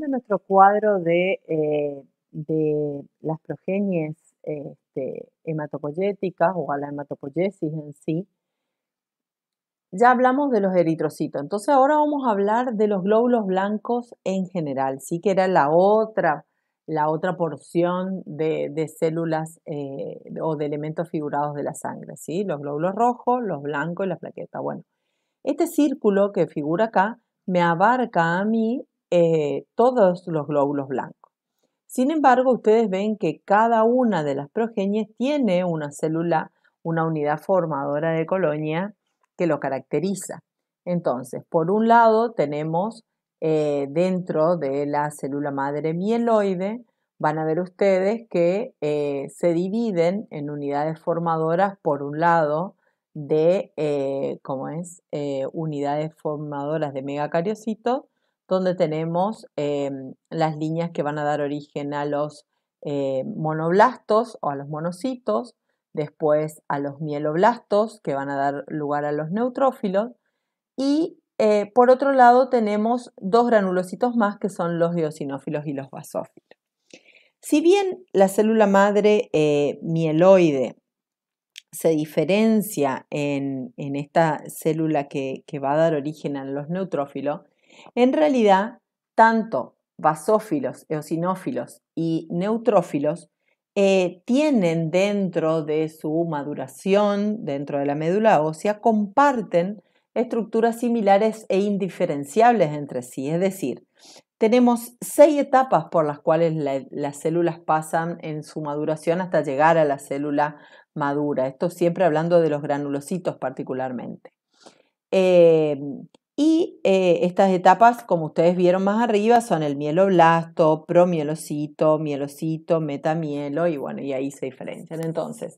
de nuestro cuadro eh, de, las progenies este, hematopoyéticas o a la hematopoyesis en sí, ya hablamos de los eritrocitos. Entonces ahora vamos a hablar de los glóbulos blancos en general, sí que era la otra, la otra porción de, células eh, o de elementos figurados de la sangre, ¿sí? Los glóbulos rojos, los blancos y las plaquetas. Bueno, este círculo que figura acá me abarca a mí eh, todos los glóbulos blancos. Sin embargo, ustedes ven que cada una de las progenies tiene una célula, una unidad formadora de colonia que lo caracteriza. Entonces, por un lado tenemos eh, dentro de la célula madre mieloide, van a ver ustedes que eh, se dividen en unidades formadoras por un lado de, es? unidades formadoras de megacariocitos donde tenemos em, las líneas que van a dar origen a los eh, monoblastos o a los monocitos, después a los mieloblastos que van a dar lugar a los neutrófilos y eh, por otro lado tenemos dos granulocitos más que son los eosinófilos y los basófilos. Si bien la célula madre eh, mieloide se diferencia en, esta célula que, va a dar origen a los neutrófilos, en realidad, tanto basófilos, eosinófilos y neutrófilos eh, tienen dentro de su maduración, dentro de la médula ósea, comparten estructuras similares e indiferenciables entre sí. Es decir, tenemos seis etapas por las cuales las células pasan en su maduración hasta llegar a la célula madura. Esto siempre hablando de los granulocitos particularmente. Eh, y eh, estas etapas, como ustedes vieron más arriba, son el mieloblasto, promielocito, mielocito, metamielo, y bueno, y ahí se diferencian. Entonces,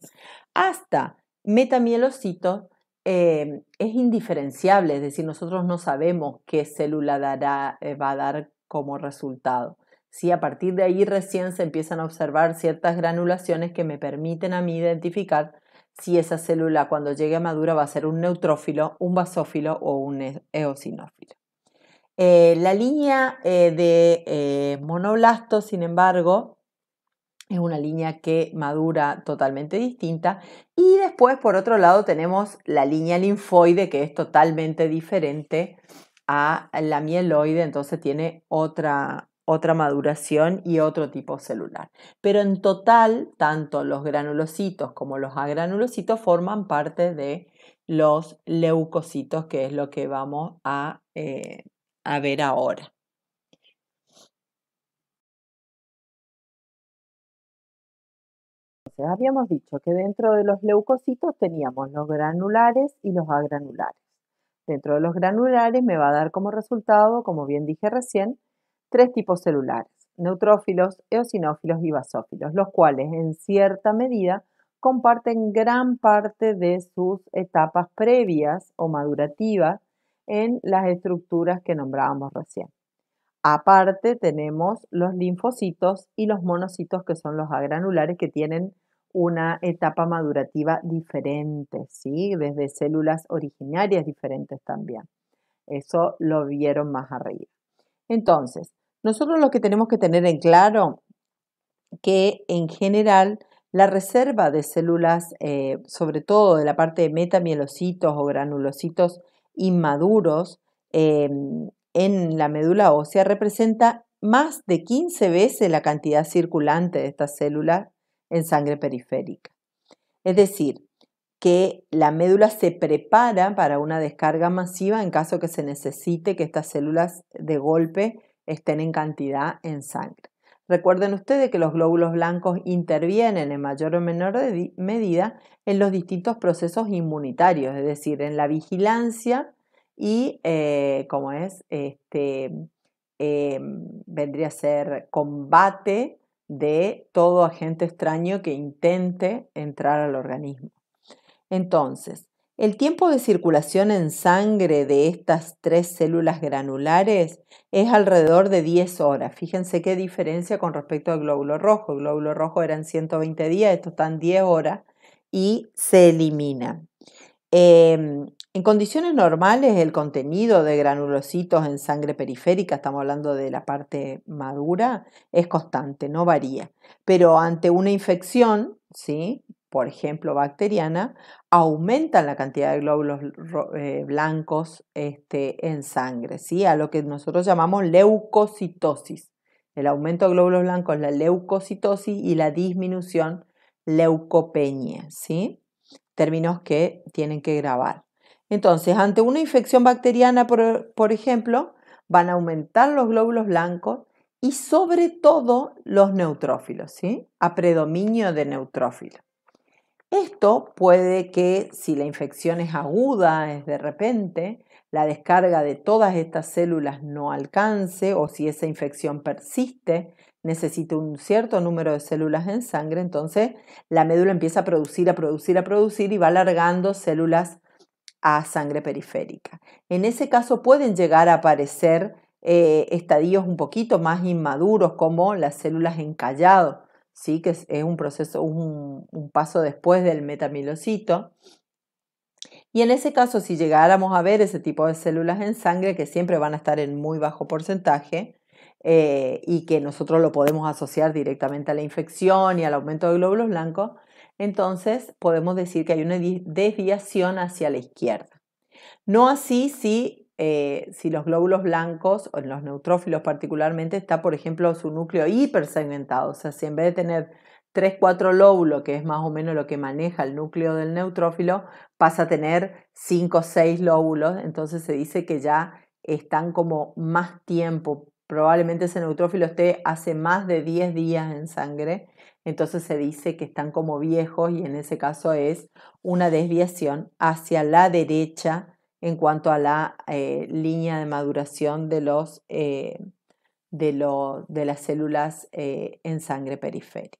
hasta metamielocito eh, es indiferenciable, es decir, nosotros no sabemos qué célula dará, eh, va a dar como resultado. Si A partir de ahí recién se empiezan a observar ciertas granulaciones que me permiten a mí identificar si esa célula cuando llegue a madura va a ser un neutrófilo, un basófilo o un e, eosinófilo. Eh, la línea eh, de monoblasto, eh, monoblastos, sin embargo, es una línea que madura totalmente distinta. Y después, por otro lado, tenemos la línea linfoide, que es totalmente diferente a la mieloide, entonces tiene otra, otra maduración y otro tipo celular. Pero en total, tanto los granulocitos como los agranulocitos forman parte de los leucocitos, que es lo que vamos a, eh, ver ahora. habíamos dicho que dentro de los leucocitos teníamos los granulares y los agranulares. Dentro de los granulares me va a dar como resultado, como bien dije recién, tres tipos celulares, neutrófilos, eosinófilos y basófilos, los cuales en cierta medida comparten gran parte de sus etapas previas o madurativas en las estructuras que nombrábamos recién. Aparte tenemos los linfocitos y los monocitos que son los agranulares que tienen una etapa madurativa diferente, ¿sí? desde células originarias diferentes también. Eso lo vieron más arriba. Entonces, nosotros lo que tenemos que tener en claro que en general la reserva de células, eh, sobre todo de la parte de metamielocitos o granulocitos inmaduros eh, en la médula ósea, representa más de 15 veces la cantidad circulante de estas células en sangre periférica. Es decir, que la médula se prepara para una descarga masiva en caso que se necesite que estas células de golpe estén en cantidad en sangre. Recuerden ustedes que los glóbulos blancos intervienen en mayor o menor medida en los distintos procesos inmunitarios, es decir, en la vigilancia y, eh, como es, este, em, vendría a ser combate de todo agente extraño que intente entrar al organismo. Entonces, el tiempo de circulación en sangre de estas tres células granulares es alrededor de 10 horas. Fíjense qué diferencia con respecto al glóbulo rojo. El glóbulo rojo eran 120 días, estos están 10 horas y se elimina. Em, en condiciones normales, el contenido de granulocitos en sangre periférica, estamos hablando de la parte madura, es constante, no varía. Pero ante una infección, ¿sí? por ejemplo, bacteriana, aumentan la cantidad de glóbulos eh, blancos este, en sangre, ¿sí? a lo que nosotros llamamos leucocitosis. El aumento de glóbulos blancos es la leucocitosis y la disminución leucopenia, ¿sí? términos que tienen que grabar. Entonces, ante una infección bacteriana, por, por ejemplo, van a aumentar los glóbulos blancos y sobre todo los neutrófilos, ¿sí? a predominio de neutrófilos. Esto puede que, si la infección es aguda, es de repente, la descarga de todas estas células no alcance o si esa infección persiste, necesita un cierto número de células en sangre, entonces la médula empieza a producir, a producir, a producir y va alargando células a sangre periférica. En ese caso pueden llegar a aparecer eh, estadios un poquito más inmaduros como las células encallados. ¿sí? que es, un proceso, un, paso después del metamilocito. Y en ese caso, si llegáramos a ver ese tipo de células en sangre, que siempre van a estar en muy bajo porcentaje, eh, y que nosotros lo podemos asociar directamente a la infección y al aumento de glóbulos blancos, entonces podemos decir que hay una desviación hacia la izquierda. No así si eh, si los glóbulos blancos o en los neutrófilos particularmente está, por ejemplo, su núcleo hipersegmentado. O sea, si en vez de tener 3, 4 lóbulos, que es más o menos lo que maneja el núcleo del neutrófilo, pasa a tener 5, 6 lóbulos. Entonces se dice que ya están como más tiempo. Probablemente ese neutrófilo esté hace más de 10 días en sangre. Entonces se dice que están como viejos y en ese caso es una desviación hacia la derecha en cuanto a la eh, línea de maduración de, los, eh, de, de, las células eh, en sangre periférica.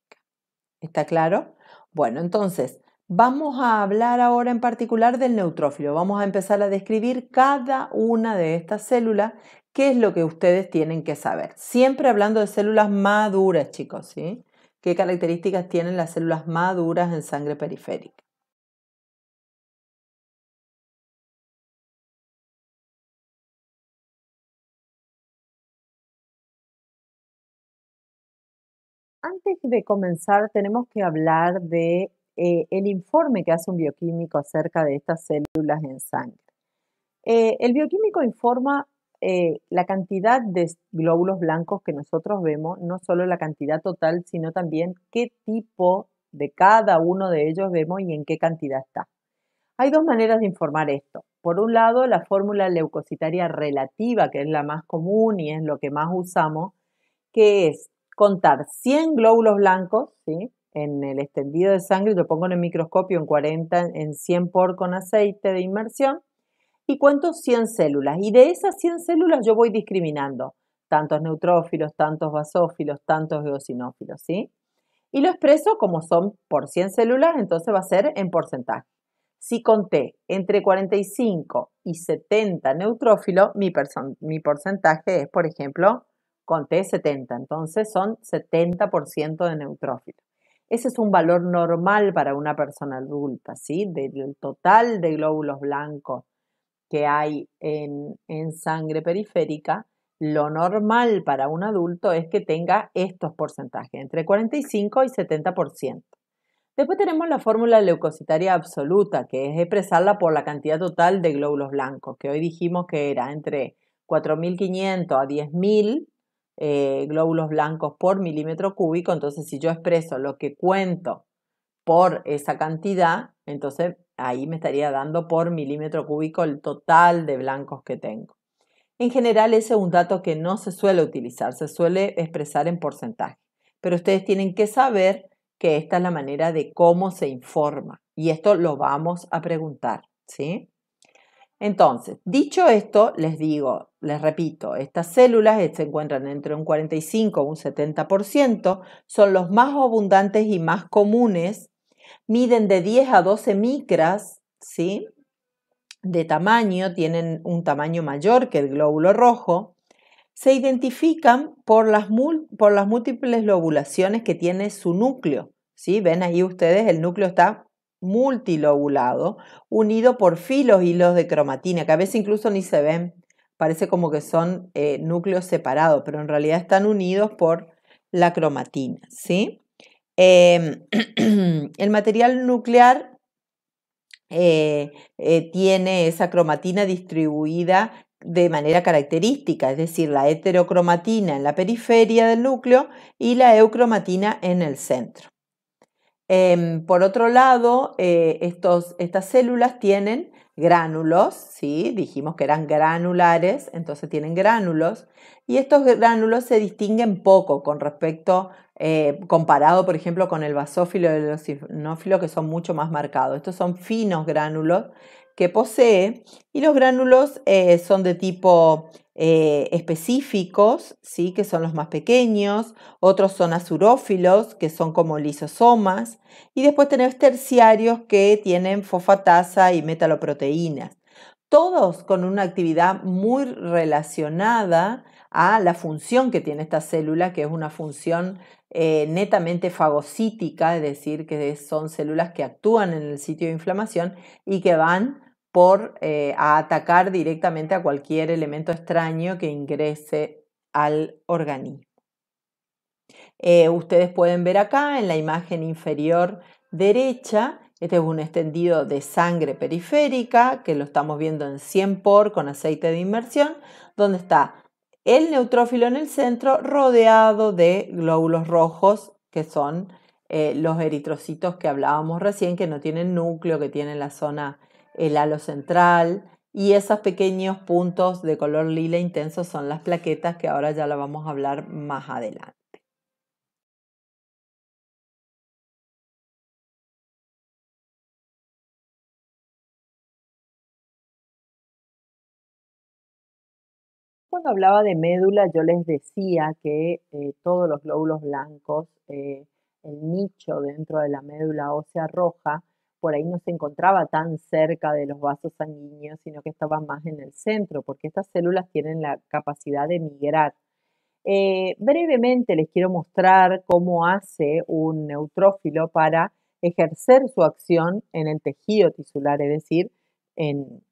¿Está claro? Bueno, entonces vamos a hablar ahora en particular del neutrófilo. Vamos a empezar a describir cada una de estas células. ¿Qué es lo que ustedes tienen que saber? Siempre hablando de células maduras, chicos, ¿sí? ¿Qué características tienen las células maduras en sangre periférica? antes de comenzar tenemos que hablar de eh, el informe que hace un bioquímico acerca de estas células en sangre. Eh, el bioquímico informa eh, la cantidad de glóbulos blancos que nosotros vemos, no solo la cantidad total, sino también qué tipo de cada uno de ellos vemos y en qué cantidad está. Hay dos maneras de informar esto. Por un lado, la fórmula leucocitaria relativa, que es la más común y es lo que más usamos, que es contar 100 glóbulos blancos ¿sí? en el extendido de sangre, lo pongo en el microscopio en, 40, en 100 por con aceite de inmersión, y cuento 100 células. Y de esas 100 células yo voy discriminando tantos neutrófilos, tantos basófilos, tantos eosinófilos, ¿sí? Y lo expreso como son por 100 células, entonces va a ser en porcentaje. Si conté entre 45 y 70 neutrófilos, mi porcentaje es, por ejemplo, con T70, entonces son 70% de neutrófilos Ese es un valor normal para una persona adulta, ¿sí? Del total de glóbulos blancos que hay en, en sangre periférica, lo normal para un adulto es que tenga estos porcentajes, entre 45 y 70%. Después tenemos la fórmula leucocitaria absoluta, que es expresarla por la cantidad total de glóbulos blancos, que hoy dijimos que era entre 4.500 a 10.000 eh, glóbulos blancos por milímetro cúbico, entonces si yo expreso lo que cuento por esa cantidad, entonces ahí me estaría dando por milímetro cúbico el total de blancos que tengo. En general ese es un dato que no se suele utilizar, se suele expresar en porcentaje, pero ustedes tienen que saber que esta es la manera de cómo se informa y esto lo vamos a preguntar, ¿sí? Entonces, dicho esto, les digo, les repito, estas células se encuentran entre un 45 y un 70%, son los más abundantes y más comunes, miden de 10 a 12 micras, ¿sí? De tamaño, tienen un tamaño mayor que el glóbulo rojo, se identifican por las, por las múltiples lobulaciones que tiene su núcleo, ¿sí? Ven ahí ustedes, el núcleo está multilobulado, unido por filos hilos de cromatina, que a veces incluso ni se ven, parece como que son eh, núcleos separados, pero en realidad están unidos por la cromatina, ¿sí? Em, el material nuclear eh, eh, tiene esa cromatina distribuida de manera característica, es decir, la heterocromatina en la periferia del núcleo y la eucromatina en el centro. Em, por otro lado, eh, estos, estas células tienen gránulos, ¿sí? dijimos que eran granulares, entonces tienen gránulos, y estos gránulos se distinguen poco con respecto, eh, comparado por ejemplo con el basófilo y el eosinófilo que son mucho más marcados. Estos son finos gránulos que posee y los gránulos eh, son de tipo eh, específicos, ¿sí? que son los más pequeños, otros son azurófilos, que son como lisosomas, y después tenemos terciarios que tienen fosfatasa y metaloproteínas, todos con una actividad muy relacionada a la función que tiene esta célula, que es una función eh, netamente fagocítica, es decir, que son células que actúan en el sitio de inflamación y que van por eh, a atacar directamente a cualquier elemento extraño que ingrese al organismo. Eh, ustedes pueden ver acá en la imagen inferior derecha, este es un extendido de sangre periférica que lo estamos viendo en 100 por con aceite de inmersión, donde está el neutrófilo en el centro rodeado de glóbulos rojos que son eh, los eritrocitos que hablábamos recién, que no tienen núcleo, que tienen la zona el halo central y esos pequeños puntos de color lila intenso son las plaquetas que ahora ya la vamos a hablar más adelante. Cuando hablaba de médula, yo les decía que eh, todos los glóbulos blancos, eh, el nicho dentro de la médula ósea roja, por ahí no se encontraba tan cerca de los vasos sanguíneos, sino que estaba más en el centro, porque estas células tienen la capacidad de migrar. Eh, brevemente les quiero mostrar cómo hace un neutrófilo para ejercer su acción en el tejido tisular, es decir, en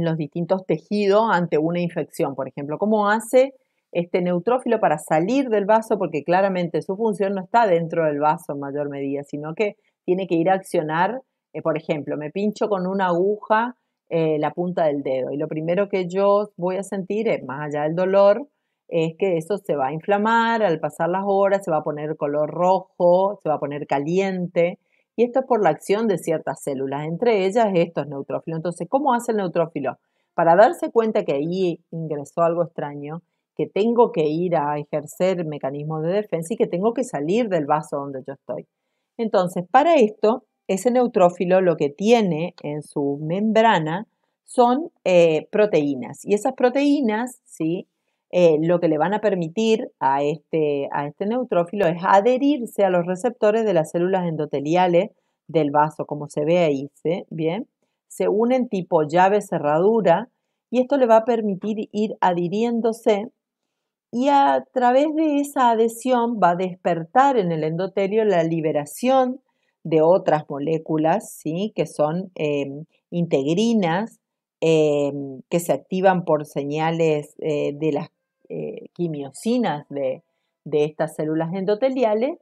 los distintos tejidos ante una infección, por ejemplo. ¿Cómo hace este neutrófilo para salir del vaso? Porque claramente su función no está dentro del vaso en mayor medida, sino que tiene que ir a accionar, eh, por ejemplo, me pincho con una aguja eh, la punta del dedo y lo primero que yo voy a sentir, es, eh, más allá del dolor, es que eso se va a inflamar al pasar las horas, se va a poner color rojo, se va a poner caliente. Y esto es por la acción de ciertas células, entre ellas estos neutrófilos. Entonces, ¿cómo hace el neutrófilo? Para darse cuenta que ahí ingresó algo extraño, que tengo que ir a ejercer mecanismos de defensa y que tengo que salir del vaso donde yo estoy. Entonces, para esto, ese neutrófilo lo que tiene en su membrana son eh, proteínas. Y esas proteínas, ¿sí? Eh, lo que le van a permitir a este, a este neutrófilo es adherirse a los receptores de las células endoteliales del vaso, como se ve ahí, ¿sí? Bien, se unen tipo llave cerradura y esto le va a permitir ir adhiriéndose y a través de esa adhesión va a despertar en el endotelio la liberación de otras moléculas, ¿sí? que son em, integrinas, em, que se activan por señales eh, de las eh, quimiosinas de, estas células endoteliales,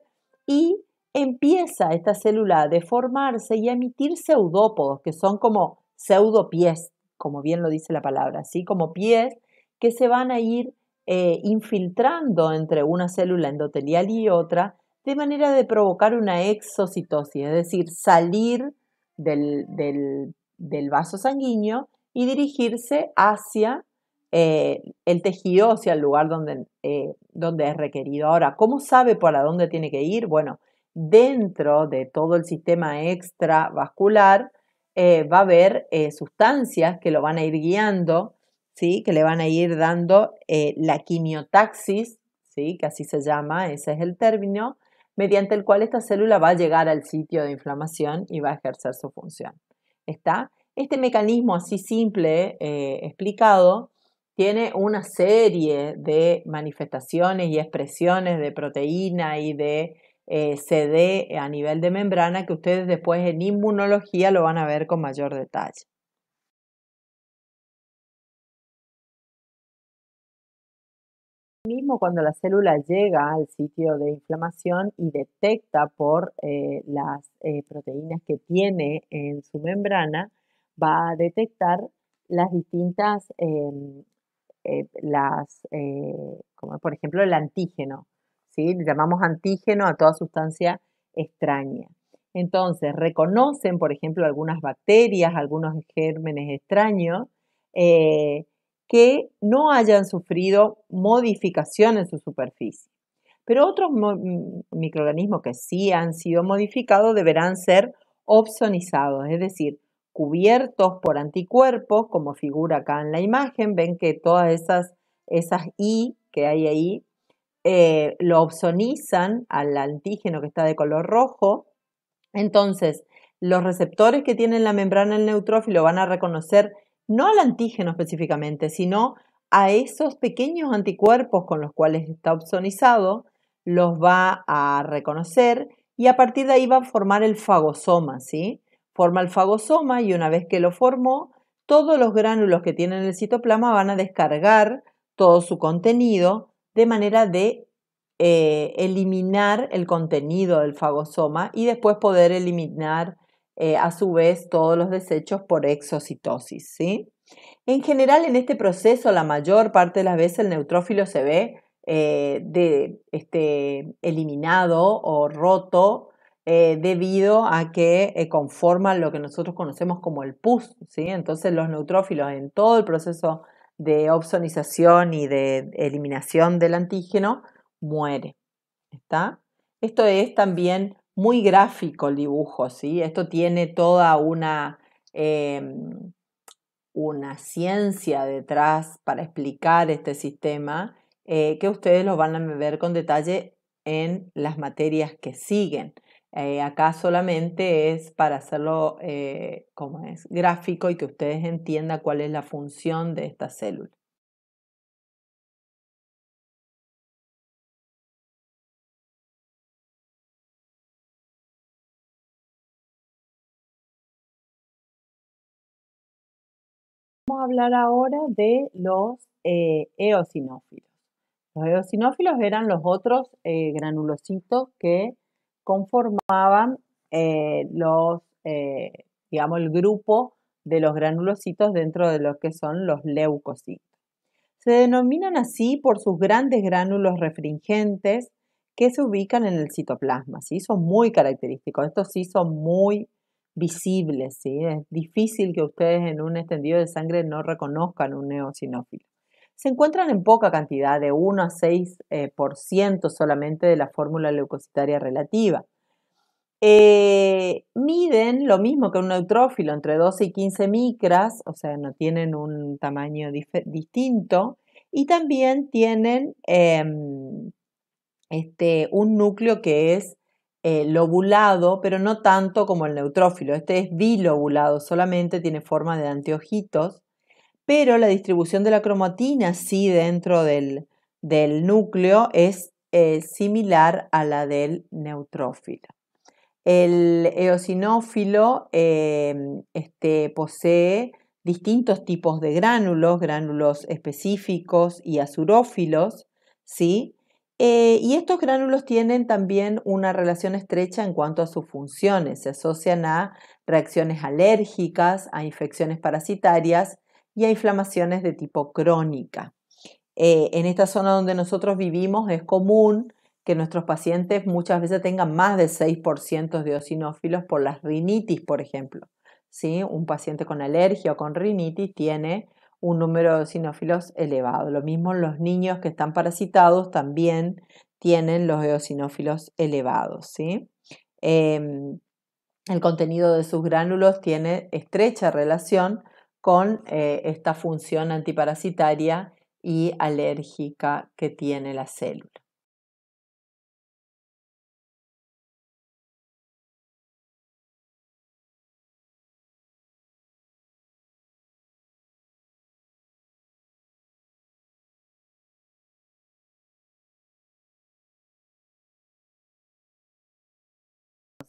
y empieza esta célula a deformarse y a emitir pseudópodos, que son como pseudopies, como bien lo dice la palabra, ¿sí? como pies que se van a ir eh, infiltrando entre una célula endotelial y otra, de manera de provocar una exocitosis, es decir, salir del, vaso sanguíneo y dirigirse hacia eh, el tejido, hacia el lugar donde, eh, donde es requerido. Ahora, ¿cómo sabe para dónde tiene que ir? Bueno, dentro de todo el sistema extravascular va a haber sustancias que lo van a ir guiando ¿sí? que le van a ir dando eh, la quimiotaxis, que así se llama, ese es el término, mediante el cual esta célula va a llegar al sitio de inflamación y va a ejercer su función. Este mecanismo así simple eh, explicado tiene una serie de manifestaciones y expresiones de proteína y de eh, CD a nivel de membrana que ustedes después en inmunología lo van a ver con mayor detalle. mismo cuando la célula llega al sitio de inflamación y detecta por eh, las eh, proteínas que tiene en su membrana, va a detectar las distintas, em, eh, las, como por ejemplo el antígeno, ¿sí? Le llamamos antígeno a toda sustancia extraña. Entonces, reconocen, por ejemplo, algunas bacterias, algunos gérmenes extraños, que no hayan sufrido modificación en su superficie. Pero otros mm, microorganismos que sí han sido modificados deberán ser opsonizados, es decir, cubiertos por anticuerpos, como figura acá en la imagen. Ven que todas esas, esas I que hay ahí eh, lo opsonizan al antígeno que está de color rojo. Entonces, los receptores que tienen la membrana del neutrófilo van a reconocer no al antígeno específicamente, sino a esos pequeños anticuerpos con los cuales está opsonizado, los va a reconocer y a partir de ahí va a formar el fagosoma, ¿sí? Forma el fagosoma y una vez que lo formó, todos los gránulos que tienen el citoplasma van a descargar todo su contenido de manera de eh, eliminar el contenido del fagosoma y después poder eliminar eh, a su vez todos los desechos por exocitosis. ¿sí? En general, en este proceso, la mayor parte de las veces el neutrófilo se ve eh, este, eliminado o roto eh, debido a que conforman lo que nosotros conocemos como el pus. ¿sí? Entonces los neutrófilos en todo el proceso de opsonización y de eliminación del antígeno muere. ¿está? Esto es también muy gráfico el dibujo, ¿sí? Esto tiene toda una, em, una ciencia detrás para explicar este sistema eh, que ustedes lo van a ver con detalle en las materias que siguen. Eh, acá solamente es para hacerlo eh, como es gráfico y que ustedes entiendan cuál es la función de esta célula. a hablar ahora de los eh, eosinófilos. Los eosinófilos eran los otros eh, granulocitos que conformaban eh, los, digamos, el grupo de los granulocitos dentro de lo que son los leucocitos. Se denominan así por sus grandes gránulos refringentes que se ubican en el citoplasma, ¿sí? Son muy característicos, estos sí son muy visibles, Es difícil que ustedes en un extendido de sangre no reconozcan un neosinófilo. Se encuentran en poca cantidad, de 1 a 6% eh, por solamente de la fórmula leucocitaria relativa. Eh, miden lo mismo que un neutrófilo, entre 12 y 15 micras, o sea, no tienen un tamaño distinto, y también tienen em, este, un núcleo que es eh, lobulado, pero no tanto como el neutrófilo. Este es bilobulado, solamente tiene forma de anteojitos, pero la distribución de la cromatina sí dentro del, núcleo es eh, similar a la del neutrófilo. El eosinófilo eh, este, posee distintos tipos de gránulos, gránulos específicos y azurófilos, ¿sí? Eh, y estos gránulos tienen también una relación estrecha en cuanto a sus funciones. Se asocian a reacciones alérgicas, a infecciones parasitarias y a inflamaciones de tipo crónica. Eh, en esta zona donde nosotros vivimos es común que nuestros pacientes muchas veces tengan más de 6% de eosinófilos por las rinitis, por ejemplo. Un paciente con alergia o con rinitis tiene un número de eosinófilos elevado. Lo mismo los niños que están parasitados también tienen los eosinófilos elevados. Em, el contenido de sus gránulos tiene estrecha relación con eh, esta función antiparasitaria y alérgica que tiene la célula.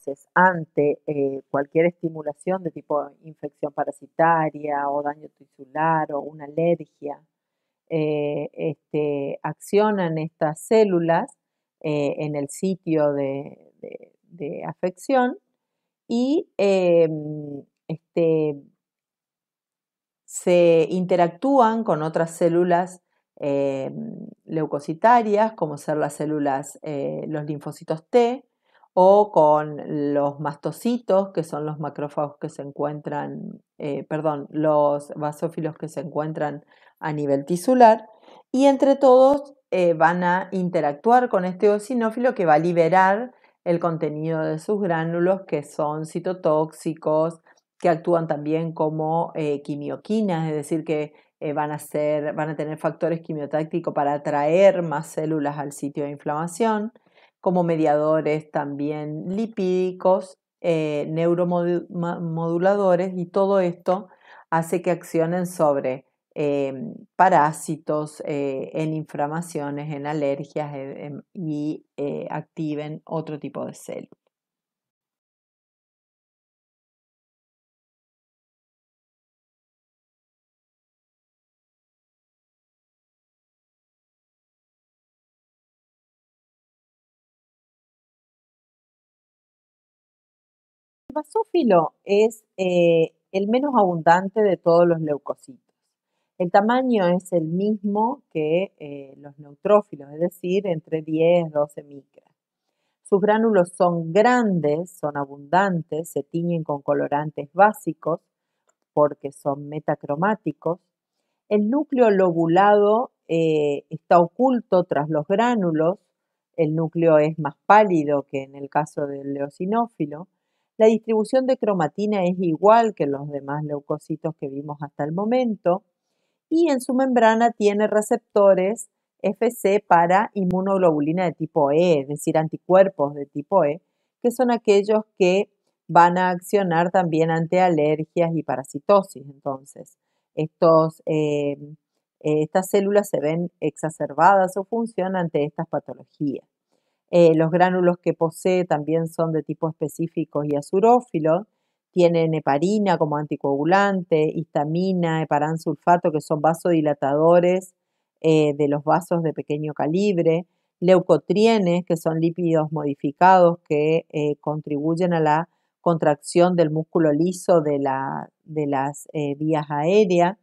Entonces, ante eh, cualquier estimulación de tipo infección parasitaria o daño tisular o una alergia, eh, este, accionan estas células eh, en el sitio de, afección y este, se interactúan con otras células leucocitarias, como ser las células, los linfocitos T, o con los mastocitos, que son los macrófagos que se encuentran, eh, perdón, los basófilos que se encuentran a nivel tisular, y entre todos eh, van a interactuar con este eosinófilo que va a liberar el contenido de sus gránulos que son citotóxicos, que actúan también como eh, quimioquinas, es decir, que van, a van a tener factores quimiotácticos para atraer más células al sitio de inflamación como mediadores también lipídicos, eh, neuromoduladores y todo esto hace que accionen sobre em, parásitos, eh, en inflamaciones, en alergias y eh, activen otro tipo de células. El basófilo es eh, el menos abundante de todos los leucocitos. El tamaño es el mismo que eh, los neutrófilos, es decir, entre 10 y 12 micras. Sus gránulos son grandes, son abundantes, se tiñen con colorantes básicos porque son metacromáticos. El núcleo lobulado eh, está oculto tras los gránulos. El núcleo es más pálido que en el caso del leucinófilo la distribución de cromatina es igual que los demás leucocitos que vimos hasta el momento y en su membrana tiene receptores FC para inmunoglobulina de tipo E, es decir, anticuerpos de tipo E, que son aquellos que van a accionar también ante alergias y parasitosis. Entonces, eh, eh, estas células se ven exacerbadas o función ante estas patologías. Eh, los gránulos que posee también son de tipo específicos y azurófilos. Tienen heparina como anticoagulante, histamina, heparán sulfato, que son vasodilatadores eh, de los vasos de pequeño calibre, leucotrienes, que son lípidos modificados que eh, contribuyen a la contracción del músculo liso de las vías aéreas,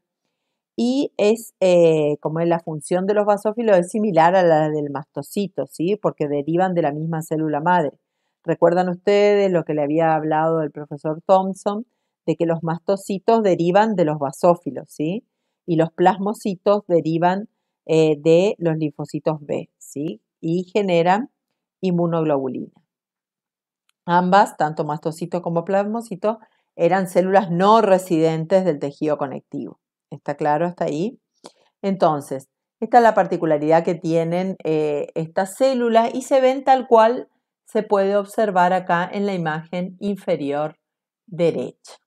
y es eh, como es la función de los basófilos es similar a la del mastocito, ¿sí? porque derivan de la misma célula madre. Recuerdan ustedes lo que le había hablado el profesor Thompson, de que los mastocitos derivan de los basófilos, ¿sí? y los plasmocitos derivan eh, de los linfocitos B ¿sí? y generan inmunoglobulina. Ambas, tanto mastocitos como plasmocitos, eran células no residentes del tejido conectivo. ¿Está claro hasta ahí? Entonces, esta es la particularidad que tienen eh, estas células y se ven tal cual se puede observar acá en la imagen inferior derecha.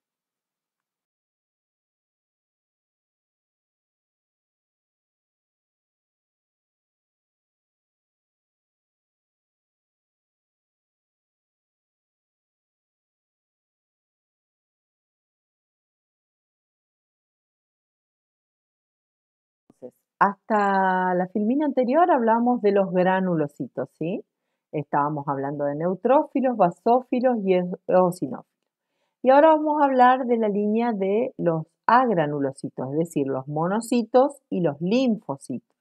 Hasta la filmina anterior hablamos de los granulocitos, ¿sí? Estábamos hablando de neutrófilos, basófilos y eosinófilos. Y ahora vamos a hablar de la línea de los agranulocitos, es decir, los monocitos y los linfocitos.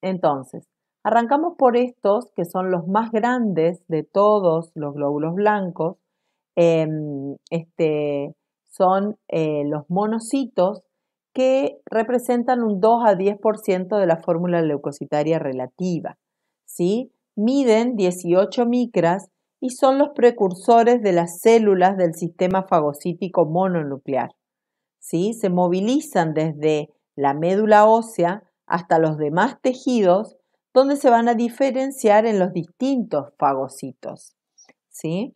Entonces, arrancamos por estos que son los más grandes de todos los glóbulos blancos. Em, este, son eh, los monocitos que representan un 2 a 10% de la fórmula leucocitaria relativa. ¿sí? Miden 18 micras y son los precursores de las células del sistema fagocítico mononuclear. ¿sí? Se movilizan desde la médula ósea hasta los demás tejidos, donde se van a diferenciar en los distintos fagocitos. ¿sí?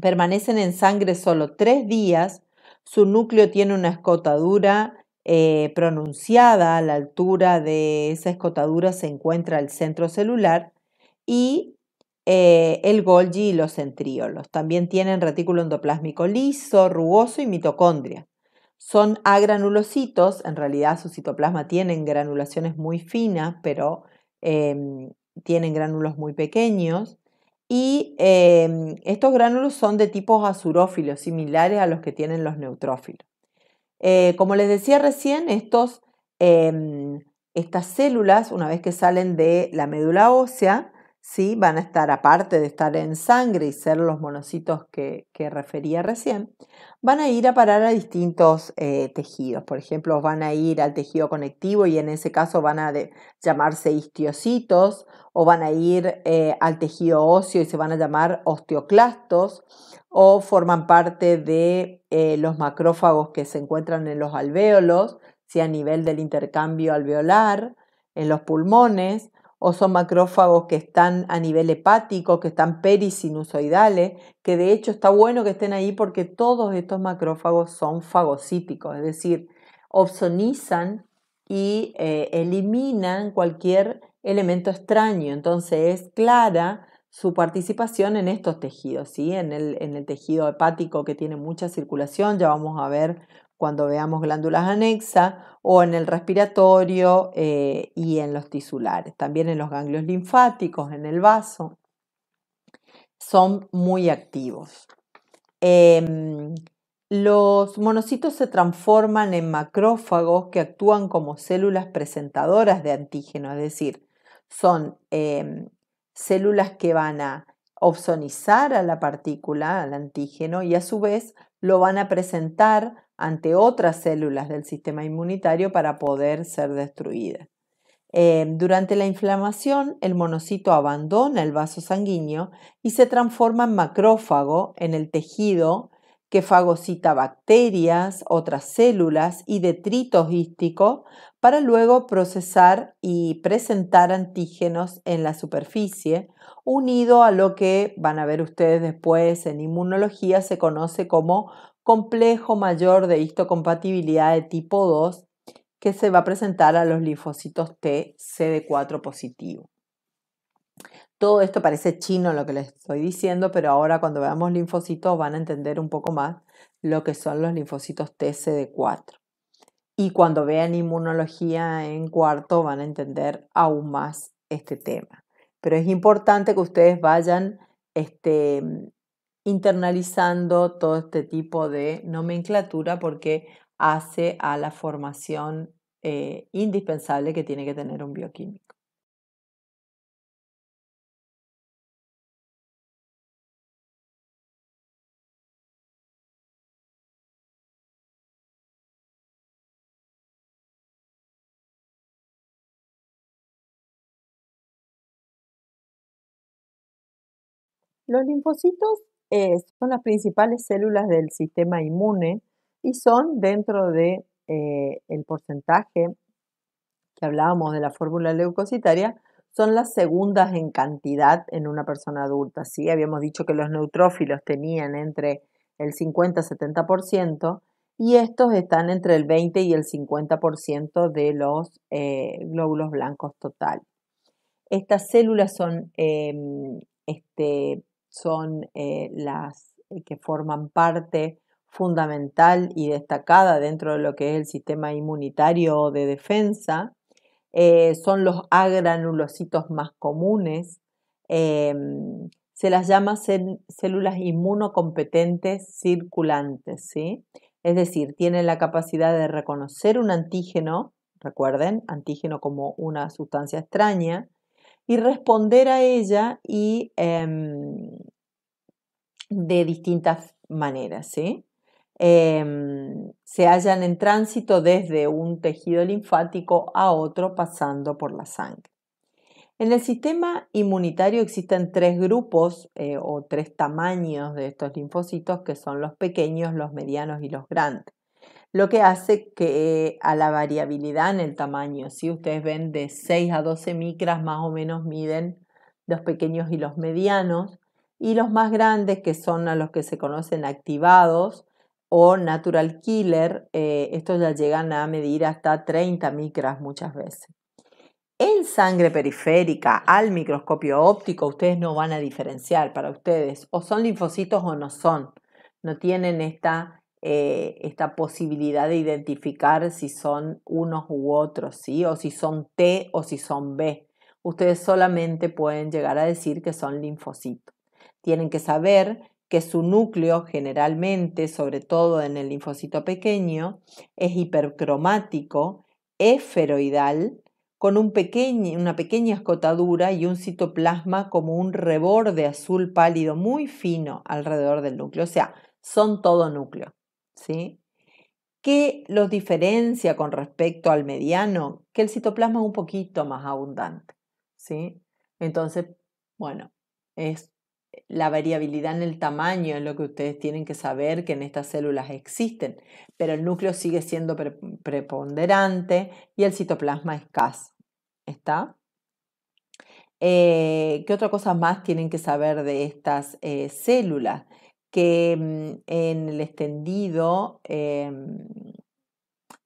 Permanecen en sangre solo tres días su núcleo tiene una escotadura eh, pronunciada a la altura de esa escotadura se encuentra el centro celular y eh, el Golgi y los centríolos. También tienen retículo endoplásmico liso, rugoso y mitocondria. Son agranulocitos, en realidad su citoplasma tiene granulaciones muy finas, pero em, tienen gránulos muy pequeños. Y em, estos gránulos son de tipos azurófilos, similares a los que tienen los neutrófilos. Eh, como les decía recién, estos, em, estas células, una vez que salen de la médula ósea, van a estar, aparte de estar en sangre y ser los monocitos que, refería recién, van a ir a parar a distintos eh, tejidos. Por ejemplo, van a ir al tejido conectivo y en ese caso van a llamarse histiocitos o van a ir eh, al tejido óseo y se van a llamar osteoclastos o forman parte de eh, los macrófagos que se encuentran en los alvéolos, sea a nivel del intercambio alveolar, en los pulmones o son macrófagos que están a nivel hepático, que están perisinusoidales, que de hecho está bueno que estén ahí porque todos estos macrófagos son fagocíticos, es decir, opsonizan y eh, eliminan cualquier elemento extraño. Entonces es clara su participación en estos tejidos, ¿sí? en, el, en el tejido hepático que tiene mucha circulación, ya vamos a ver cuando veamos glándulas anexas o en el respiratorio eh, y en los tisulares, también en los ganglios linfáticos, en el vaso, son muy activos. Em, los monocitos se transforman en macrófagos que actúan como células presentadoras de antígeno, es decir, son em, células que van a opsonizar a la partícula, al antígeno, y a su vez lo van a presentar ante otras células del sistema inmunitario para poder ser destruida. Eh, durante la inflamación, el monocito abandona el vaso sanguíneo y se transforma en macrófago en el tejido que fagocita bacterias, otras células y detritos gísticos para luego procesar y presentar antígenos en la superficie, unido a lo que van a ver ustedes después en inmunología se conoce como complejo mayor de histocompatibilidad de tipo 2 que se va a presentar a los linfocitos T CD4 positivo. Todo esto parece chino lo que les estoy diciendo, pero ahora cuando veamos linfocitos van a entender un poco más lo que son los linfocitos T CD4. Y cuando vean inmunología en cuarto van a entender aún más este tema. Pero es importante que ustedes vayan este, internalizando todo este tipo de nomenclatura porque hace a la formación eh, indispensable que tiene que tener un bioquímico. Los linfocitos eh, son las principales células del sistema inmune y son dentro del eh, porcentaje que hablábamos de la fórmula leucocitaria, son las segundas en cantidad en una persona adulta. ¿sí? Habíamos dicho que los neutrófilos tenían entre el 50-70% y estos están entre el 20 y el 50% de los eh, glóbulos blancos total. Estas células son em, este, son eh, las eh, que forman parte fundamental y destacada dentro de lo que es el sistema inmunitario de defensa. Eh, son los agranulocitos más comunes. Em, se las llama células inmunocompetentes circulantes, Es decir, tienen la capacidad de reconocer un antígeno, recuerden, antígeno como una sustancia extraña, y responder a ella y em, de distintas maneras. Em, se hallan en tránsito desde un tejido linfático a otro pasando por la sangre. En el sistema inmunitario existen tres grupos eh, o tres tamaños de estos linfocitos que son los pequeños, los medianos y los grandes lo que hace que eh, a la variabilidad en el tamaño, si ustedes ven de 6 a 12 micras más o menos miden los pequeños y los medianos, y los más grandes que son a los que se conocen activados o natural killer, eh, estos ya llegan a medir hasta 30 micras muchas veces. En sangre periférica al microscopio óptico ustedes no van a diferenciar para ustedes, o son linfocitos o no son, no tienen esta eh, esta posibilidad de identificar si son unos u otros, ¿sí? O si son T o si son B. Ustedes solamente pueden llegar a decir que son linfocitos. Tienen que saber que su núcleo generalmente, sobre todo en el linfocito pequeño, es hipercromático, esferoidal, con una pequeña escotadura y un citoplasma como un reborde azul pálido muy fino alrededor del núcleo. O sea, son todo núcleo. ¿sí? ¿Qué los diferencia con respecto al mediano? Que el citoplasma es un poquito más abundante, ¿sí? Entonces, bueno, es la variabilidad en el tamaño es lo que ustedes tienen que saber que en estas células existen, pero el núcleo sigue siendo preponderante y el citoplasma escaso. ¿Está? Eh, ¿Qué otra cosa más tienen que saber de estas eh, células? que mm, en el extendido em,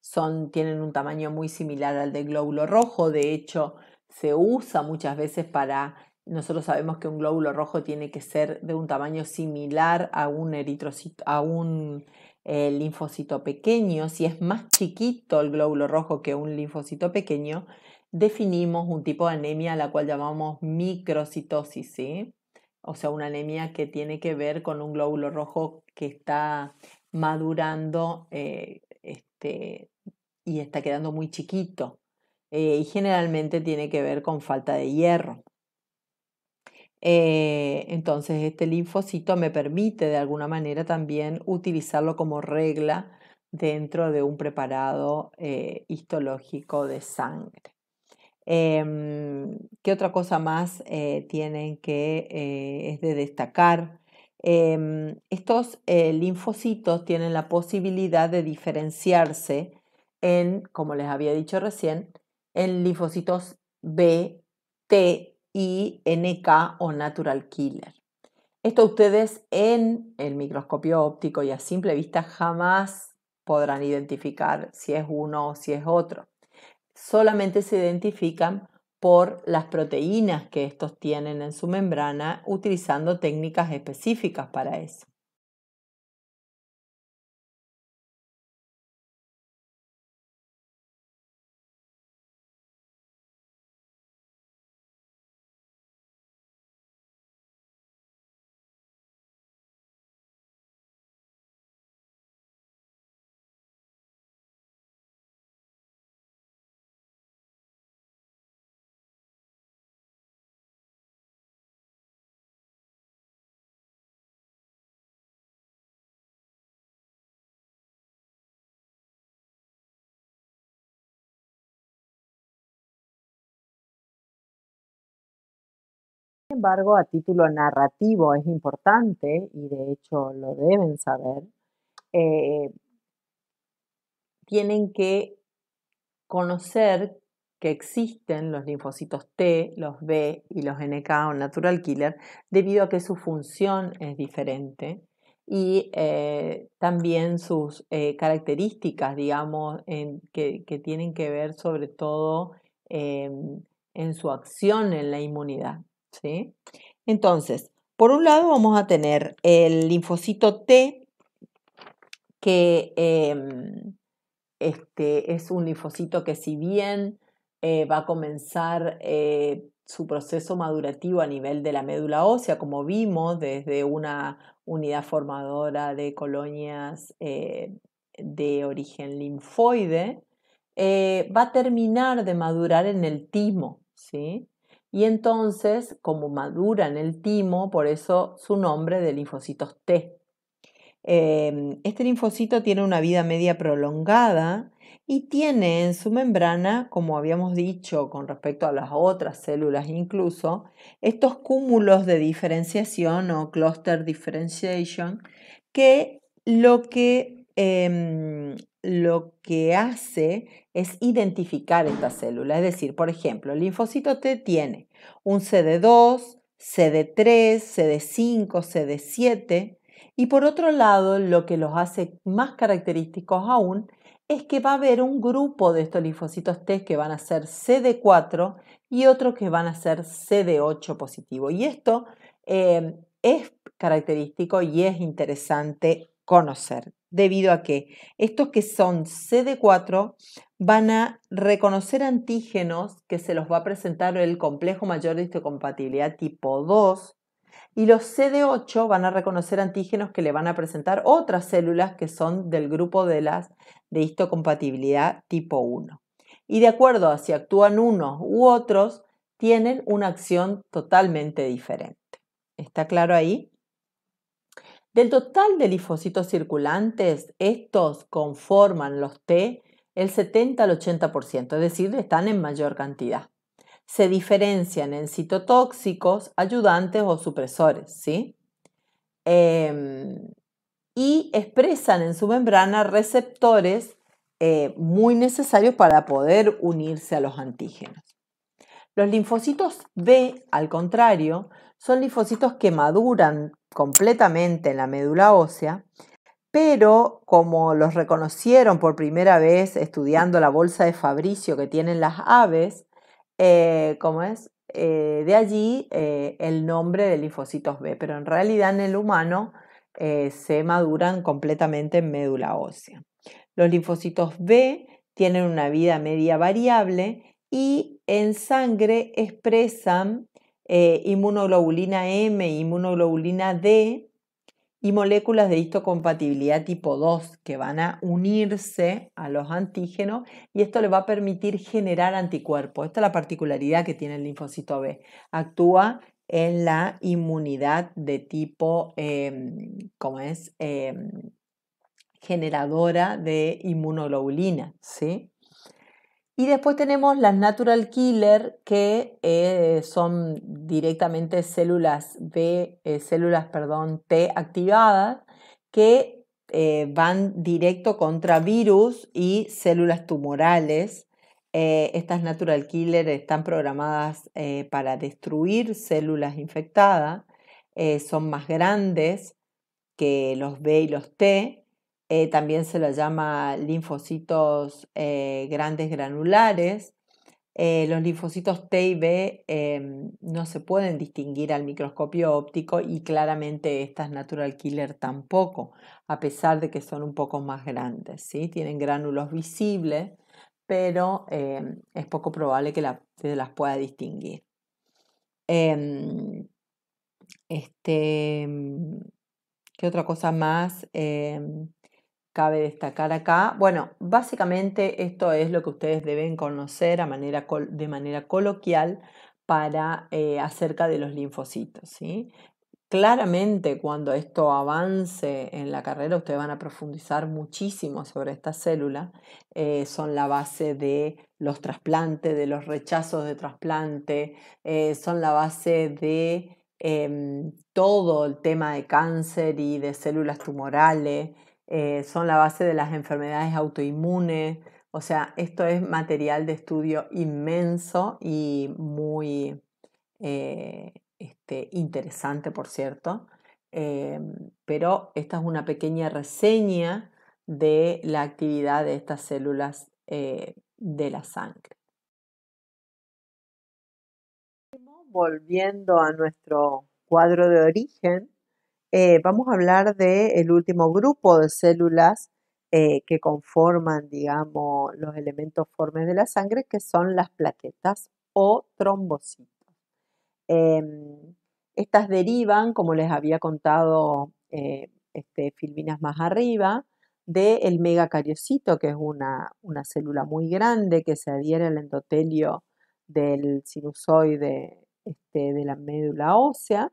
son, tienen un tamaño muy similar al del glóbulo rojo. De hecho, se usa muchas veces para... Nosotros sabemos que un glóbulo rojo tiene que ser de un tamaño similar a un eritrocito, a un eh, linfocito pequeño. Si es más chiquito el glóbulo rojo que un linfocito pequeño, definimos un tipo de anemia a la cual llamamos microcitosis, o sea, una anemia que tiene que ver con un glóbulo rojo que está madurando eh, este, y está quedando muy chiquito. Eh, y generalmente tiene que ver con falta de hierro. Eh, entonces, este linfocito me permite de alguna manera también utilizarlo como regla dentro de un preparado histológico de sangre. Em, ¿Qué otra cosa más eh, tienen que eh, es de destacar? Em, estos eh, linfocitos tienen la posibilidad de diferenciarse en, como les había dicho recién, en linfocitos B, T y NK o natural killer. Esto ustedes en el microscopio óptico y a simple vista jamás podrán identificar si es uno o si es otro solamente se identifican por las proteínas que estos tienen en su membrana utilizando técnicas específicas para eso. embargo, a título narrativo es importante, y de hecho lo deben saber, eh, tienen que conocer que existen los linfocitos T, los B y los NK o natural killer, debido a que su función es diferente y eh, también sus eh, características, digamos, que, tienen que ver sobre todo em, en su acción en la inmunidad. ¿sí? Entonces, por un lado vamos a tener el linfocito T, que em, este, es un linfocito que si bien eh, va a comenzar eh, su proceso madurativo a nivel de la médula ósea, como vimos desde una unidad formadora de colonias eh, de origen linfoide, va a terminar de madurar en el timo, ¿sí? y entonces, como madura en el timo, por eso su nombre de linfocitos T. Em, este linfocito tiene una vida media prolongada y tiene en su membrana, como habíamos dicho con respecto a las otras células incluso, estos cúmulos de diferenciación o cluster differentiation que lo que, em, lo que hace es identificar esta célula. Es decir, por ejemplo, el linfocito T tiene un CD2, CD3, CD5, CD7. Y por otro lado, lo que los hace más característicos aún es que va a haber un grupo de estos linfocitos T que van a ser CD4 y otros que van a ser CD8 positivo. Y esto eh, es característico y es interesante conocer debido a que estos que son CD4 van a reconocer antígenos que se los va a presentar el complejo mayor de histocompatibilidad tipo 2 y los CD8 van a reconocer antígenos que le van a presentar otras células que son del grupo de las de histocompatibilidad tipo 1. Y de acuerdo a si actúan unos u otros, tienen una acción totalmente diferente. ¿Está claro ahí? Del total de linfocitos circulantes, estos conforman los T el 70 al 80%, es decir, están en mayor cantidad. Se diferencian en citotóxicos, ayudantes o supresores, ¿sí? Em, y expresan en su membrana receptores eh, muy necesarios para poder unirse a los antígenos. Los linfocitos B, al contrario, son linfocitos que maduran completamente en la médula ósea, pero como los reconocieron por primera vez estudiando la bolsa de Fabricio que tienen las aves, eh, como es? Eh, de allí eh, el nombre de linfocitos B, pero en realidad en el humano se maduran completamente en médula ósea. Los linfocitos B tienen una vida media variable y en sangre expresan eh, inmunoglobulina M, inmunoglobulina D y moléculas de histocompatibilidad tipo 2 que van a unirse a los antígenos y esto le va a permitir generar anticuerpos. Esta es la particularidad que tiene el linfocito B. Actúa en la inmunidad de tipo, em, ¿cómo es? Em, generadora de inmunoglobulina, ¿sí? Y después tenemos las natural killer, que eh, son directamente células B, eh, células perdón, T activadas, que eh, van directo contra virus y células tumorales. estas natural killer están programadas para destruir células infectadas, son más grandes que los B y los T eh, también se lo llama linfocitos eh, grandes granulares. Eh, los linfocitos T y B em, no se pueden distinguir al microscopio óptico y claramente estas natural killer tampoco, a pesar de que son un poco más grandes. ¿sí? Tienen gránulos visibles, pero em, es poco probable que se las pueda distinguir. Em, este, ¿Qué otra cosa más? cabe destacar acá. Bueno, básicamente esto es lo que ustedes deben conocer de manera coloquial para eh, acerca de los linfocitos. Claramente cuando esto avance en la carrera, ustedes van a profundizar muchísimo sobre esta célula. Eh, son la base de los trasplantes, de los rechazos de trasplante, eh, son la base de em, todo el tema de cáncer y de células tumorales. Eh, son la base de las enfermedades autoinmunes. O sea, esto es material de estudio inmenso y muy eh, este, interesante, por cierto. Eh, pero esta es una pequeña reseña de la actividad de estas células de la sangre. Volviendo a nuestro cuadro de origen, eh, vamos a hablar del último grupo de células eh, que conforman, digamos, los elementos formes de la sangre, que son las plaquetas o trombocitos. Em, estas derivan, como les había contado eh, este, Filminas más arriba, del megacariocito, que es una, célula muy grande que se adhiere al endotelio del sinusoide este, de la médula ósea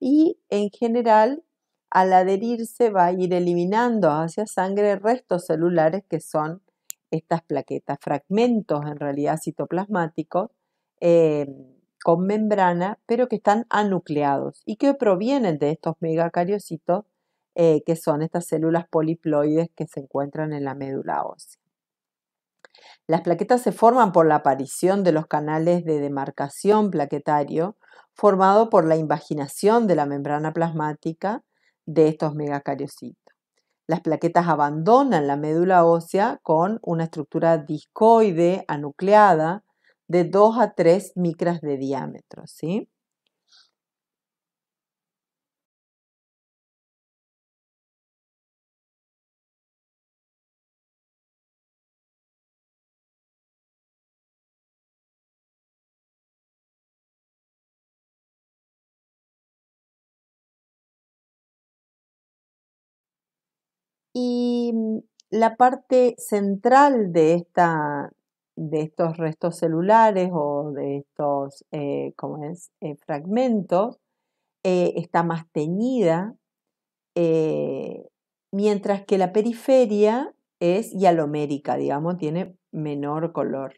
y en general al adherirse va a ir eliminando hacia sangre restos celulares que son estas plaquetas, fragmentos en realidad citoplasmáticos eh, con membrana, pero que están anucleados y que provienen de estos megacariocitos eh, que son estas células poliploides que se encuentran en la médula ósea. Las plaquetas se forman por la aparición de los canales de demarcación plaquetario, formado por la invaginación de la membrana plasmática de estos megacariocitos. Las plaquetas abandonan la médula ósea con una estructura discoide anucleada de 2 a 3 micras de diámetro. Mm, la parte central de, esta, de estos restos celulares o de estos eh, es? Eh, fragmentos eh, está más teñida, mientras que la periferia es hialomérica, digamos, tiene menor color.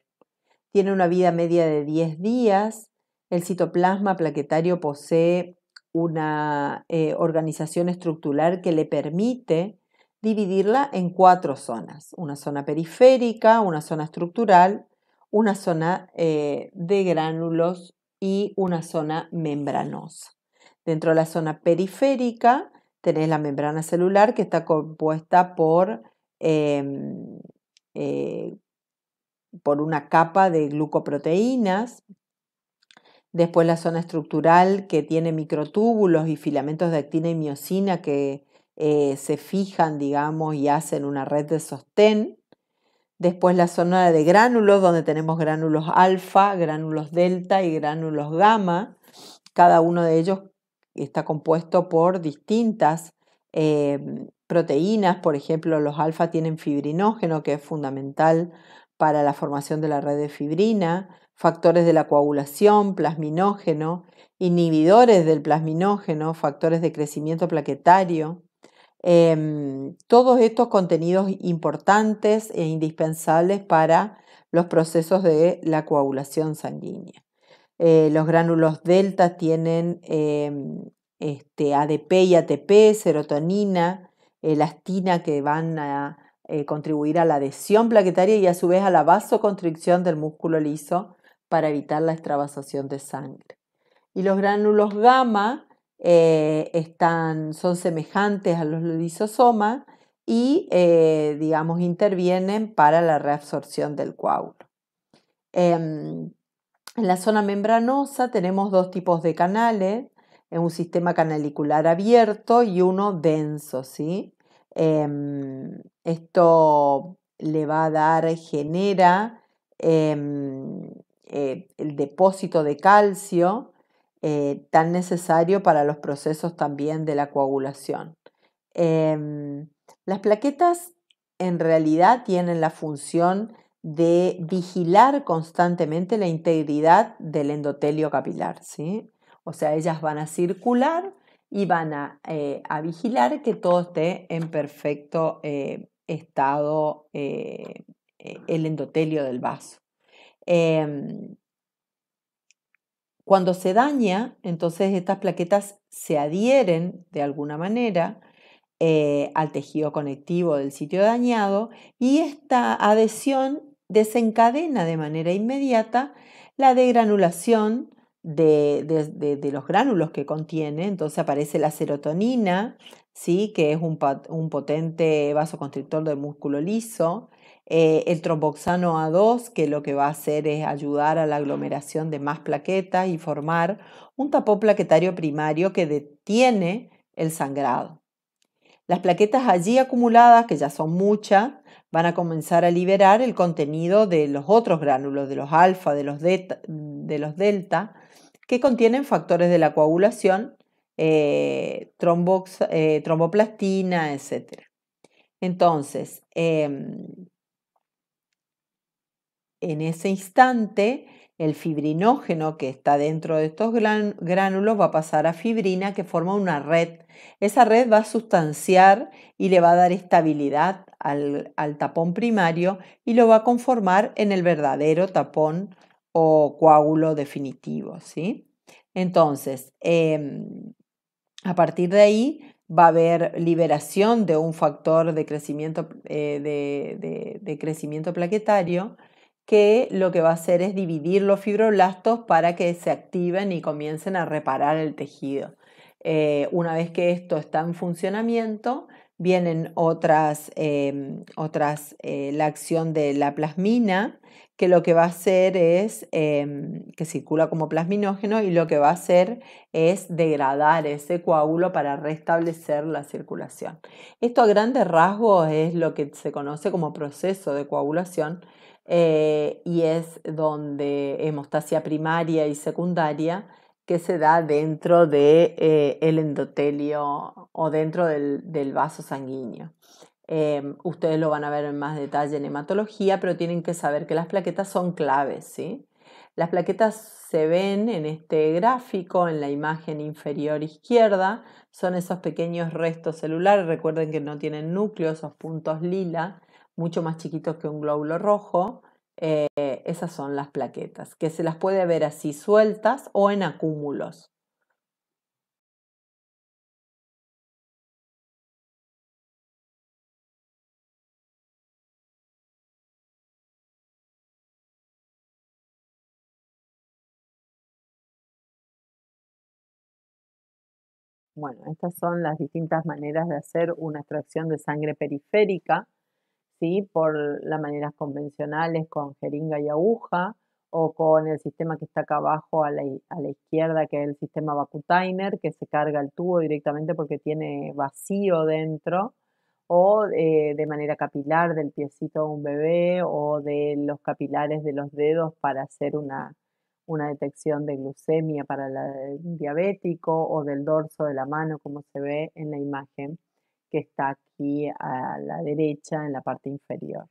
Tiene una vida media de 10 días. El citoplasma plaquetario posee una organización estructural que le permite dividirla en cuatro zonas, una zona periférica, una zona estructural, una zona eh, de gránulos y una zona membranosa. Dentro de la zona periférica tenés la membrana celular que está compuesta por, em, eh, por una capa de glucoproteínas, después la zona estructural que tiene microtúbulos y filamentos de actina y miocina que eh, se fijan, digamos, y hacen una red de sostén. Después la zona de gránulos, donde tenemos gránulos alfa, gránulos delta y gránulos gamma. Cada uno de ellos está compuesto por distintas eh, proteínas. Por ejemplo, los alfa tienen fibrinógeno, que es fundamental para la formación de la red de fibrina, factores de la coagulación, plasminógeno, inhibidores del plasminógeno, factores de crecimiento plaquetario, Em, todos estos contenidos importantes e indispensables para los procesos de la coagulación sanguínea. Eh, los gránulos delta tienen em, este, ADP y ATP, serotonina, elastina que van a eh, contribuir a la adhesión plaquetaria y a su vez a la vasoconstricción del músculo liso para evitar la extravasación de sangre. Y los gránulos gamma eh, son semejantes a los lisosomas y, eh, digamos, intervienen para la reabsorción del coágulo. Em, en la zona membranosa tenemos dos tipos de canales, un sistema canalicular abierto y uno denso, em, esto le va a dar, genera em, eh, el depósito de calcio eh, tan necesario para los procesos también de la coagulación. Em, las plaquetas en realidad tienen la función de vigilar constantemente la integridad del endotelio capilar, ¿sí? O sea, ellas van a circular y van a, eh, vigilar que todo esté en perfecto eh, estado el endotelio del vaso. Em, cuando se daña, entonces estas plaquetas se adhieren de alguna manera eh, al tejido conectivo del sitio dañado y esta adhesión desencadena de manera inmediata la degranulación de, de, los gránulos que contiene. Entonces aparece la serotonina, ¿sí? que es un, un potente vasoconstrictor del músculo liso, eh, el tromboxano A2, que lo que va a hacer es ayudar a la aglomeración de más plaquetas y formar un tapón plaquetario primario que detiene el sangrado. Las plaquetas allí acumuladas, que ya son muchas, van a comenzar a liberar el contenido de los otros gránulos, de los alfa, de los, delta, que contienen factores de la coagulación, eh, eh, tromboplastina, etc. Entonces, em, en ese instante el fibrinógeno que está dentro de estos gránulos va a pasar a fibrina que forma una red. Esa red va a sustanciar y le va a dar estabilidad al, tapón primario y lo va a conformar en el verdadero tapón o coágulo definitivo. ¿sí? Entonces, em, a partir de ahí va a haber liberación de un factor de crecimiento, eh, de crecimiento plaquetario que lo que va a hacer es dividir los fibroblastos para que se activen y comiencen a reparar el tejido. Eh, una vez que esto está en funcionamiento, vienen otras, em, eh, la acción de la plasmina, que lo que va a hacer es, em, que circula como plasminógeno y lo que va a hacer es degradar ese coágulo para restablecer la circulación. Esto a grandes rasgos es lo que se conoce como proceso de coagulación, eh, y es donde hemostasia primaria y secundaria que se da dentro del de, eh, endotelio o dentro del, vaso sanguíneo. Em, ustedes lo van a ver en más detalle en hematología, pero tienen que saber que las plaquetas son claves. ¿sí? Las plaquetas se ven en este gráfico, en la imagen inferior izquierda, son esos pequeños restos celulares, recuerden que no tienen núcleos, esos puntos lila, mucho más chiquitos que un glóbulo rojo, eh, esas son las plaquetas, que se las puede ver así sueltas o en acúmulos. Bueno, estas son las distintas maneras de hacer una extracción de sangre periférica por las maneras convencionales con jeringa y aguja o con el sistema que está acá abajo a la, izquierda, que es el sistema Vacutainer, que se carga el tubo directamente porque tiene vacío dentro, o eh, de manera capilar del piecito de un bebé o de los capilares de los dedos para hacer una, una detección de glucemia para el diabético o del dorso de la mano, como se ve en la imagen que está aquí a la derecha en la parte inferior.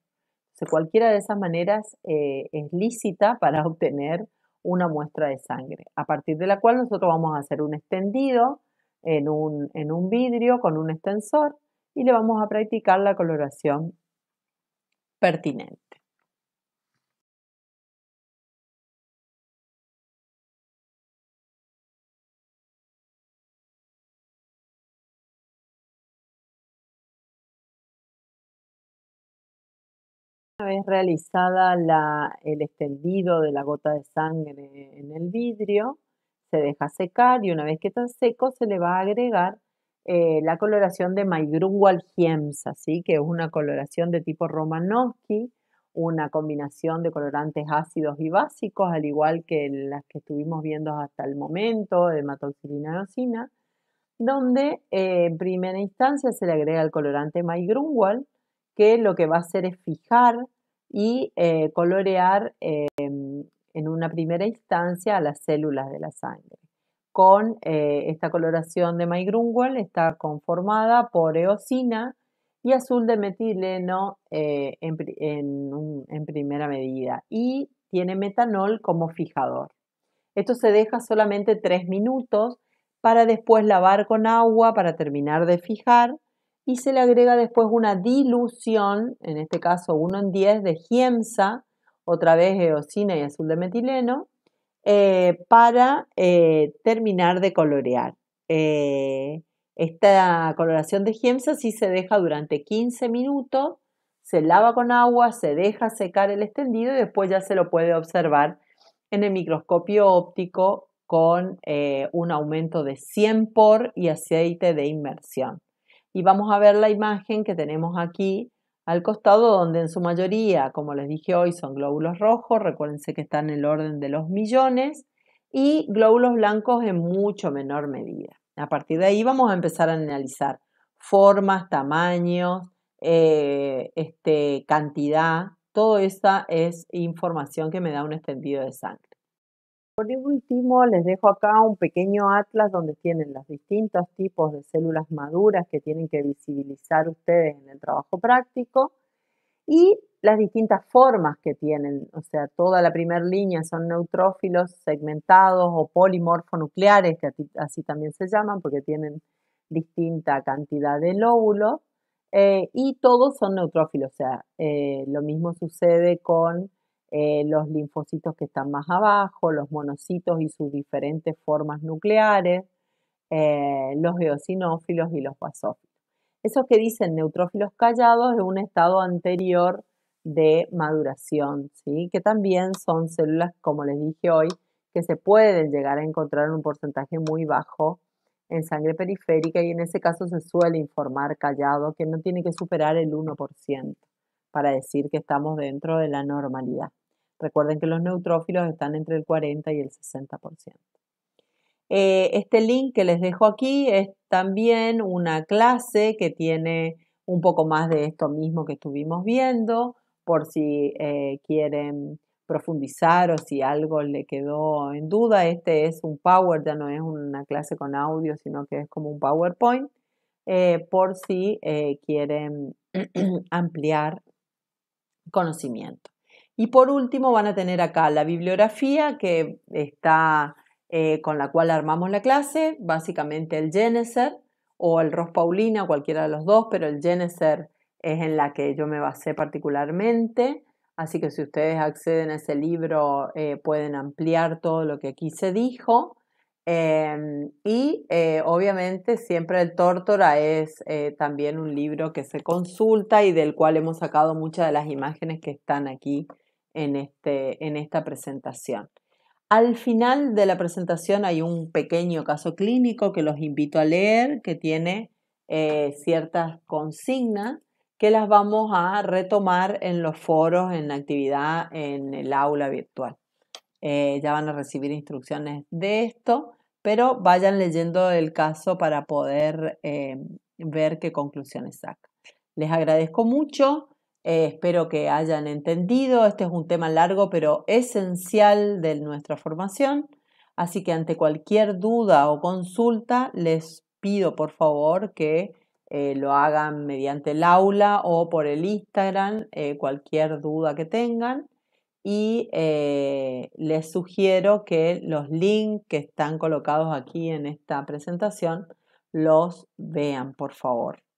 Entonces, cualquiera de esas maneras eh, es lícita para obtener una muestra de sangre, a partir de la cual nosotros vamos a hacer un extendido en un vidrio con un extensor y le vamos a practicar la coloración pertinente. realizada el extendido de la gota de sangre en el vidrio, se deja secar y una vez que está seco se le va a agregar eh, la coloración de Maigruwal Giemsa, que es una coloración de tipo Romanowski, una combinación de colorantes ácidos y básicos, al igual que las que estuvimos viendo hasta el momento, de matoxilina y donde eh, en primera instancia se le agrega el colorante Maigruwal, que lo que va a hacer es fijar y eh, colorear eh, en una primera instancia a las células de la sangre. Con eh, esta coloración de MyGrunwell está conformada por eosina y azul de metileno en, primera medida y tiene metanol como fijador. Esto se deja solamente tres minutos para después lavar con agua para terminar de fijar y se le agrega después una dilución, en este caso 1 en 10, de giemsa, otra vez eosina y azul de metileno, eh, para eh, terminar de colorear. Eh, esta coloración de giemsa sí se deja durante 15 minutos, se lava con agua, se deja secar el extendido y después ya se lo puede observar en el microscopio óptico con un aumento de 100 por y aceite de inmersión y vamos a ver la imagen que tenemos aquí al costado, donde en su mayoría, como les dije hoy, son glóbulos rojos, recuérdense que están en el orden de los millones, y glóbulos blancos en mucho menor medida. A partir de ahí vamos a empezar a analizar formas, tamaños, eh, este, cantidad, toda esa es información que me da un extendido de sangre. Por último, les dejo acá un pequeño atlas donde tienen los distintos tipos de células maduras que tienen que visibilizar ustedes en el trabajo práctico y las distintas formas que tienen. O sea, toda la primera línea son neutrófilos segmentados o polimorfonucleares, que así también se llaman porque tienen distinta cantidad de lóbulos. Eh, y todos son neutrófilos, o sea, eh, lo mismo sucede con eh, los linfocitos que están más abajo, los monocitos y sus diferentes formas nucleares, eh, los eosinófilos y los basófilos. Eso que dicen neutrófilos callados es un estado anterior de maduración, ¿sí? que también son células, como les dije hoy, que se pueden llegar a encontrar en un porcentaje muy bajo en sangre periférica y en ese caso se suele informar callado que no tiene que superar el 1% para decir que estamos dentro de la normalidad. Recuerden que los neutrófilos están entre el 40 y el 60%. Eh, este link que les dejo aquí es también una clase que tiene un poco más de esto mismo que estuvimos viendo, por si eh, quieren profundizar o si algo le quedó en duda. Este es un Power, ya no es una clase con audio, sino que es como un PowerPoint, eh, por si quieren ampliar conocimiento. Y por último van a tener acá la bibliografía que está eh, con la cual armamos la clase, básicamente el Geneser o el Ros Paulina, cualquiera de los dos, pero el Geneser es en la que yo me basé particularmente. Así que si ustedes acceden a ese libro eh, pueden ampliar todo lo que aquí se dijo. Em, y eh, obviamente siempre el Tórtora es también un libro que se consulta y del cual hemos sacado muchas de las imágenes que están aquí en, este, en esta presentación. Al final de la presentación hay un pequeño caso clínico que los invito a leer, que tiene eh, ciertas consignas que las vamos a retomar en los foros, en la actividad, en el aula virtual. Eh, ya van a recibir instrucciones de esto, pero vayan leyendo el caso para poder eh, ver qué conclusiones saca. Les agradezco mucho eh, espero que hayan entendido. Este es un tema largo pero esencial de nuestra formación. Así que ante cualquier duda o consulta les pido por favor que eh, lo hagan mediante el aula o por el Instagram, eh, cualquier duda que tengan. Y les sugiero que los links que están colocados aquí en esta presentación los vean, por favor.